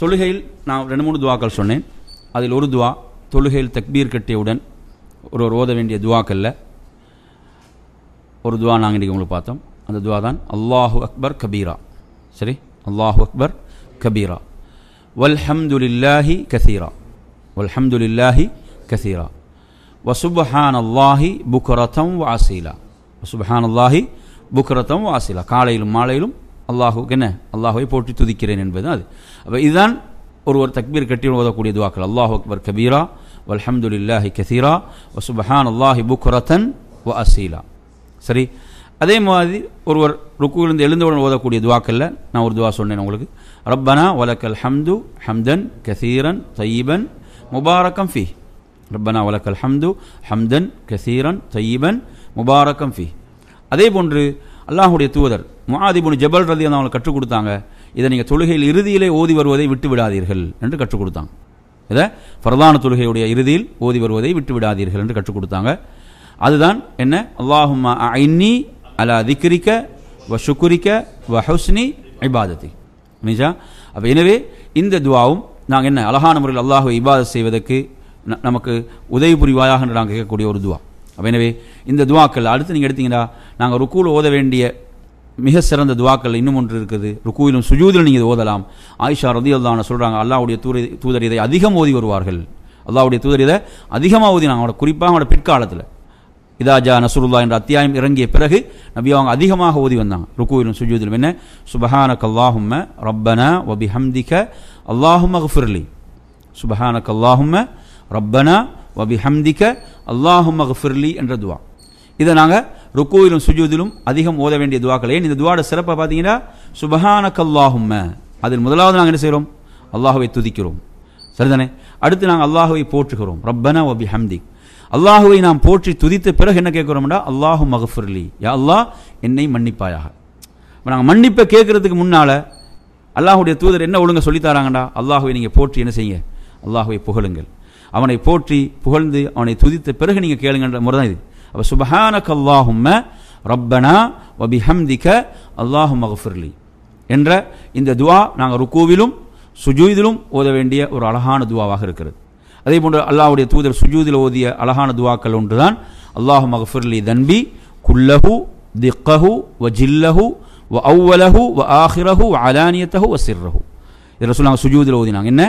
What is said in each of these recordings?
தொழுகையில் நான் ரெண்டு மூணு துவாக்கள் சொன்னேன் அதில் ஒரு துவா தொழுகையில் தக்பீர் கட்டியவுடன் ஒருவர் ஓத வேண்டிய துவாக்கல்ல ஒரு துவா நாங்கள் இன்றைக்கி உங்களுக்கு பார்த்தோம் அந்த துவா தான் அல்லாஹு அக்பர் கபீரா சரி அல்லாஹு அக்பர் கபீரா வல்ஹம்துலில்லாஹி கசீரா வல்ஹம்துலில்லாஹி கசீரா வசுபஹான் அல்லாஹி புக்ரதம் வாசிலா வசுபஹான் அல்லாஹி புக்ரதம் வாசிலா காலையிலும் மாலையிலும் அல்லாஹூ என்ன அல்லாஹுவை போட்டி துதிக்கிறேன் என்பது அது அப்போ இதுதான் ஒரு ஒரு தக்பீர் கட்டி ஓதக்கூடிய துவாக்கள் அல்லாஹ் அக்பர் கபீரா வல்ஹம்துல்லாஹி கசீரா வசுபஹான் அல்லாஹி புக்ரத்தன் வ அசீலா சரி அதே மாதிரி ஒருவர் ருக்குவிலிருந்து எழுந்தவுடன் ஓதக்கூடிய துவாக்கல்ல நான் ஒரு துவா சொன்னேன் உங்களுக்கு ரப்பனா வலக்கல் ஹம்து ஹம்தன் கசீரன் தயீபன் முபாரக்கம் ஃபி ரப்பனா வலக்கல் ஹம்து ஹம்தன் கசீரன் தயீபன் முபாரக்கம் ஃபி அதே போன்று அல்லாஹுடைய தூதர் மூணு ஜபல் ரதி அவங்க கற்றுக் கொடுத்தாங்க இதை நீங்கள் தொழுகையில் இறுதியிலே ஓதி வருவதை விட்டு விடாதீர்கள் என்று கற்றுக் கொடுத்தாங்க இதை பிரதான தொழுகையுடைய இறுதியில் ஓதி வருவதை விட்டு விடாதீர்கள் என்று கற்றுக் கொடுத்தாங்க அதுதான் என்ன அல்லாஹுமா ஐன்னி அலா திக்ரிக்க வ சுக்குரிக்க வ ஹுஸ்னி இபாதத்தி நிஜா அப்போ எனவே இந்த துவாவும் நாங்கள் என்ன அழகான முறையில் அல்லாஹுவை இபாதத் செய்வதற்கு நமக்கு உதவி புரிவாயாக நாங்கள் கேட்கக்கூடிய ஒரு துவா அப்போ எனவே இந்த துவாக்கள் அடுத்து நீங்கள் எடுத்தீங்கன்னா நாங்கள் ருக்கூல் ஓத வேண்டிய மிக சிறந்த துவாக்கள் இன்னும் ஒன்று இருக்குது ருக்குவிலும் சுஜூதில் நீங்கள் ஓதலாம் ஆயிஷா ரதி அல்லான சொல்கிறாங்க அல்லாவுடைய தூரி தூதர் இதை அதிகம் ஓதி வருவார்கள் அல்லாவுடைய தூதர் இதை அதிகமாக ஓதினாங்க அவங்களோட குறிப்பாக அவங்களோட பிற்காலத்தில் இதாஜா நசுருல்லா என்ற அத்தியாயம் இறங்கிய பிறகு நபி அவங்க அதிகமாக ஓதி வந்தாங்க ருக்குவிலும் சுஜூதிலும் என்ன சுபஹான கல்லாஹும ரப்பன வபி ஹம்திக அல்லாஹும் அஃபிர்லி சுபஹான கல்லாஹும ரப்பன வபி ஹம்திக அல்லாஹும் அஃபிர்லி என்ற துவா இதை நாங்கள் ருக்கோயிலும் சுஜூதிலும் அதிகம் ஓத வேண்டிய துவாக்கள் ஏன் இந்த துவாட சிறப்பை பார்த்தீங்கன்னா சுபஹான கல்லாகும் அதில் முதலாவது நாங்கள் என்ன செய்கிறோம் அல்லாஹுவை துதிக்கிறோம் சரிதானே அடுத்து நாங்கள் அல்லாஹுவை போற்றுகிறோம் ரப்பனா ஒபி ஹம்திக் அல்லாஹுவை நாம் போற்றி துதித்த பிறகு என்ன கேட்குறோம்டா அல்லாஹு மகஃபுர்லி யா அல்லாஹ் என்னை மன்னிப்பாயாக இப்போ நாங்கள் மன்னிப்பை கேட்குறதுக்கு முன்னால் அல்லாஹுடைய தூதர் என்ன ஒழுங்க சொல்லித்தாராங்கடா அல்லாஹுவை நீங்கள் போற்றி என்ன செய்யுங்க அல்லாஹுவை புகழுங்கள் அவனை போற்றி புகழ்ந்து அவனை துதித்த பிறகு நீங்கள் கேளுங்கன்ற முறை தான் இது அப்போ சுபஹானக் அல்லாஹும்ம ரப்பனா வபிஹம்திக அல்லாஹும் மகஃபிர்லி என்ற இந்த துவா நாங்கள் ருக்கூவிலும் சுஜூதிலும் ஓத வேண்டிய ஒரு அழகான துவாவாக இருக்கிறது அதே போன்று அல்லாஹுடைய தூதர் சுஜூதில் ஓதிய அழகான துவாக்கள் ஒன்று தான் அல்லாஹு மகஃபிர்லி தன்பி குல்லஹு திக்கஹு வ ஜில்லஹு வ அவ்வலஹு வ ஆஹிரஹு வ அலானியத்தஹு வ சிர்ரஹு இதில் சொல்லுவாங்க சுஜூதில் ஓதினாங்க என்ன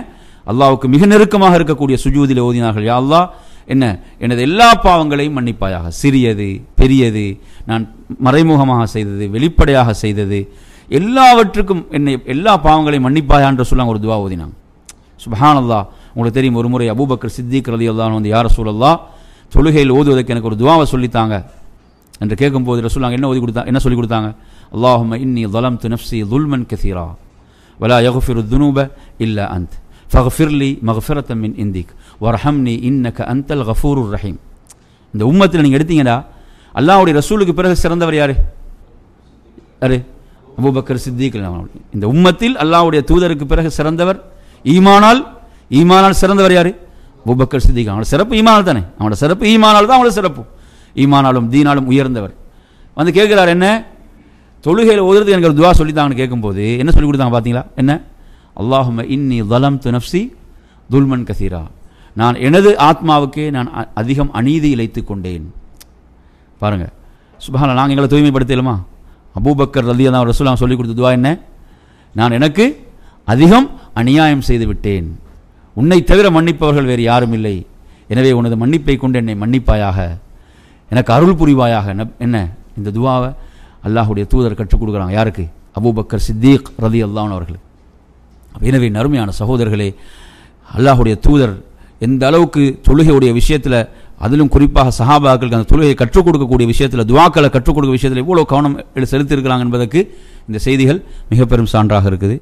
அல்லாவுக்கு மிக நெருக்கமாக இருக்கக்கூடிய சுஜூதில் ஓதினார்கள் யா அல்லாஹ் என்ன எனது எல்லா பாவங்களையும் மன்னிப்பாயாக சிறியது பெரியது நான் மறைமுகமாக செய்தது வெளிப்படையாக செய்தது எல்லாவற்றுக்கும் என்னை எல்லா பாவங்களையும் மன்னிப்பாயான்ற சொல்ல ஒரு துவா ஓதினாங்க சுபஹானல்லா உங்களுக்கு தெரியும் ஒரு முறை அபூபக்கர் சித்திக் ரதி வந்து யார் சூழல்லா தொழுகையில் ஓதுவதற்கு எனக்கு ஒரு துவாவை சொல்லித்தாங்க என்று கேட்கும்போது ரசூலாங்க என்ன ஓதி கொடுத்தா என்ன சொல்லி கொடுத்தாங்க அல்லாஹும இன்னி தலம் து நப்சி துல்மன் கசீரா வலா யகுஃபிரு துனூப இல்ல அந்த் ஃபஹஃபிர் லி மஹஃபிரத்தம் மின் இந்திக் வரஹம்னி இன்னக்க அந்தல் கஃபூருர் ரஹீம் இந்த உம்மத்தில் நீங்கள் எடுத்தீங்கன்னா அல்லாவுடைய ரசூலுக்கு பிறகு சிறந்தவர் யார் யார் அபுபக்கர் சித்திக் இந்த உம்மத்தில் அல்லாவுடைய தூதருக்கு பிறகு சிறந்தவர் ஈமானால் ஈமானால் சிறந்தவர் யார் அபுபக்கர் சித்திக் அவனோட சிறப்பு ஈமானால் தானே அவனோட சிறப்பு ஈமானால் தான் அவனோட சிறப்பு ஈமானாலும் தீனாலும் உயர்ந்தவர் வந்து கேட்குறார் என்ன தொழுகையில் ஓதுறதுக்கு எனக்கு ஒரு துவா சொல்லித்தாங்கன்னு கேட்கும்போது என்ன சொல்லி கொடுத்தாங்க பார்த்தீங்களா என்ன அல்லாஹும இன்னி தலம் து நப்சி துல்மன் கசீரா நான் எனது ஆத்மாவுக்கு நான் அதிகம் அநீதி இழைத்து கொண்டேன் பாருங்கள் சுபஹான நாங்கள் எங்களை தூய்மைப்படுத்தலுமா அபூபக்கர் ரதி அதான் ரசூலாம் சொல்லிக் கொடுத்த துவா என்ன நான் எனக்கு அதிகம் அநியாயம் செய்து விட்டேன் உன்னை தவிர மன்னிப்பவர்கள் வேறு யாரும் இல்லை எனவே உனது மன்னிப்பை கொண்டு என்னை மன்னிப்பாயாக எனக்கு அருள் புரிவாயாக என்ன இந்த துவாவை அல்லாஹுடைய தூதர் கற்றுக் கொடுக்குறாங்க யாருக்கு அபூபக்கர் சித்தீக் ரதி அல்லான் அவர்கள் எனவே நறுமையான சகோதரர்களே அல்லாஹுடைய தூதர் எந்த அளவுக்கு தொழுகையுடைய விஷயத்தில் அதிலும் குறிப்பாக சஹாபாக்களுக்கு அந்த தொழுகையை கற்றுக் கொடுக்கக்கூடிய விஷயத்தில் துவாக்களை கற்றுக் கொடுக்க விஷயத்தில் எவ்வளோ கவனம் செலுத்தியிருக்கிறாங்க என்பதற்கு இந்த செய்திகள் மிக பெரும் சான்றாக இருக்குது